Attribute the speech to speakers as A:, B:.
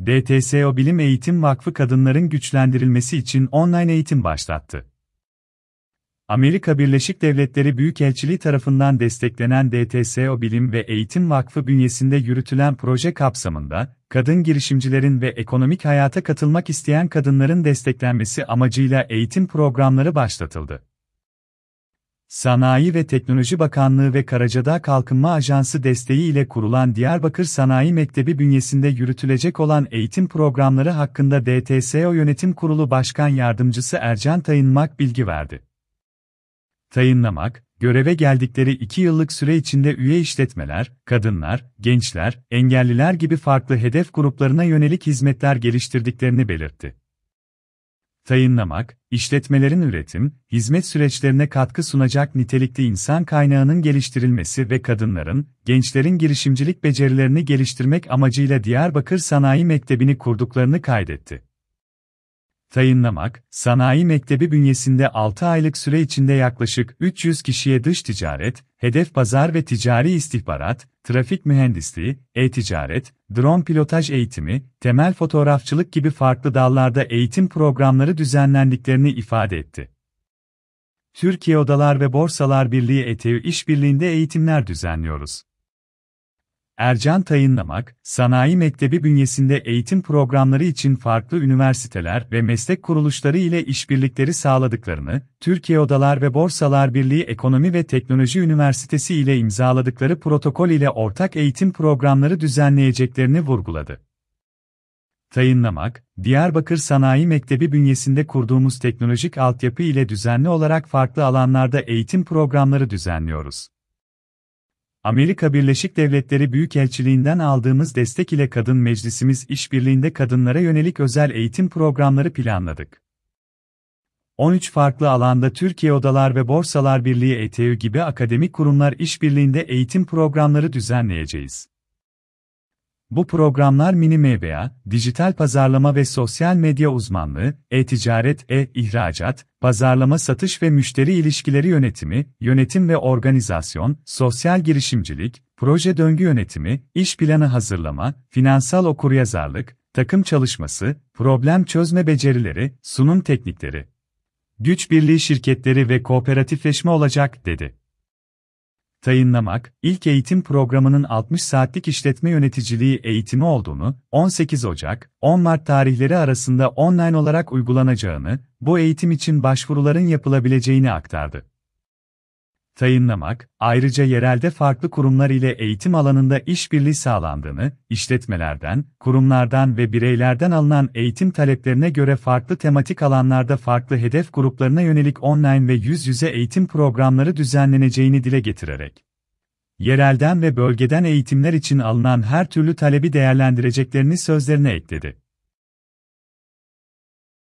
A: DTSO Bilim Eğitim Vakfı kadınların güçlendirilmesi için online eğitim başlattı. Amerika Birleşik Devletleri Büyükelçiliği tarafından desteklenen DTSO Bilim ve Eğitim Vakfı bünyesinde yürütülen proje kapsamında, kadın girişimcilerin ve ekonomik hayata katılmak isteyen kadınların desteklenmesi amacıyla eğitim programları başlatıldı. Sanayi ve Teknoloji Bakanlığı ve Karacadağ Kalkınma Ajansı desteği ile kurulan Diyarbakır Sanayi Mektebi bünyesinde yürütülecek olan eğitim programları hakkında DTSO Yönetim Kurulu Başkan Yardımcısı Ercan Tayınmak bilgi verdi. Tayınlamak, göreve geldikleri iki yıllık süre içinde üye işletmeler, kadınlar, gençler, engelliler gibi farklı hedef gruplarına yönelik hizmetler geliştirdiklerini belirtti. Tayinlamak, işletmelerin üretim, hizmet süreçlerine katkı sunacak nitelikli insan kaynağının geliştirilmesi ve kadınların, gençlerin girişimcilik becerilerini geliştirmek amacıyla Diyarbakır Sanayi Mektebi'ni kurduklarını kaydetti. Tayinlamak, sanayi mektebi bünyesinde 6 aylık süre içinde yaklaşık 300 kişiye dış ticaret, hedef pazar ve ticari istihbarat, trafik mühendisliği, e-ticaret, drone pilotaj eğitimi, temel fotoğrafçılık gibi farklı dallarda eğitim programları düzenlendiklerini ifade etti. Türkiye Odalar ve Borsalar Birliği ETÜ işbirliğinde eğitimler düzenliyoruz. Ercan Tayınlamak, Sanayi Mektebi bünyesinde eğitim programları için farklı üniversiteler ve meslek kuruluşları ile işbirlikleri sağladıklarını, Türkiye Odalar ve Borsalar Birliği Ekonomi ve Teknoloji Üniversitesi ile imzaladıkları protokol ile ortak eğitim programları düzenleyeceklerini vurguladı. Tayınlamak, Diyarbakır Sanayi Mektebi bünyesinde kurduğumuz teknolojik altyapı ile düzenli olarak farklı alanlarda eğitim programları düzenliyoruz Amerika Birleşik Devletleri Büyükelçiliğinden aldığımız destek ile Kadın Meclisimiz işbirliğinde kadınlara yönelik özel eğitim programları planladık. 13 farklı alanda Türkiye Odalar ve Borsalar Birliği ETÜ gibi akademik kurumlar işbirliğinde eğitim programları düzenleyeceğiz. Bu programlar mini MBA, dijital pazarlama ve sosyal medya uzmanlığı, e-ticaret, e-ihracat, pazarlama satış ve müşteri ilişkileri yönetimi, yönetim ve organizasyon, sosyal girişimcilik, proje döngü yönetimi, iş planı hazırlama, finansal okuryazarlık, takım çalışması, problem çözme becerileri, sunum teknikleri. Güç birliği şirketleri ve kooperatifleşme olacak, dedi. Tayinlamak, ilk eğitim programının 60 saatlik işletme yöneticiliği eğitimi olduğunu, 18 Ocak, 10 Mart tarihleri arasında online olarak uygulanacağını, bu eğitim için başvuruların yapılabileceğini aktardı. Tayinlamak, ayrıca yerelde farklı kurumlar ile eğitim alanında işbirliği sağlandığını, işletmelerden, kurumlardan ve bireylerden alınan eğitim taleplerine göre farklı tematik alanlarda farklı hedef gruplarına yönelik online ve yüz yüze eğitim programları düzenleneceğini dile getirerek, yerelden ve bölgeden eğitimler için alınan her türlü talebi değerlendireceklerini sözlerine ekledi.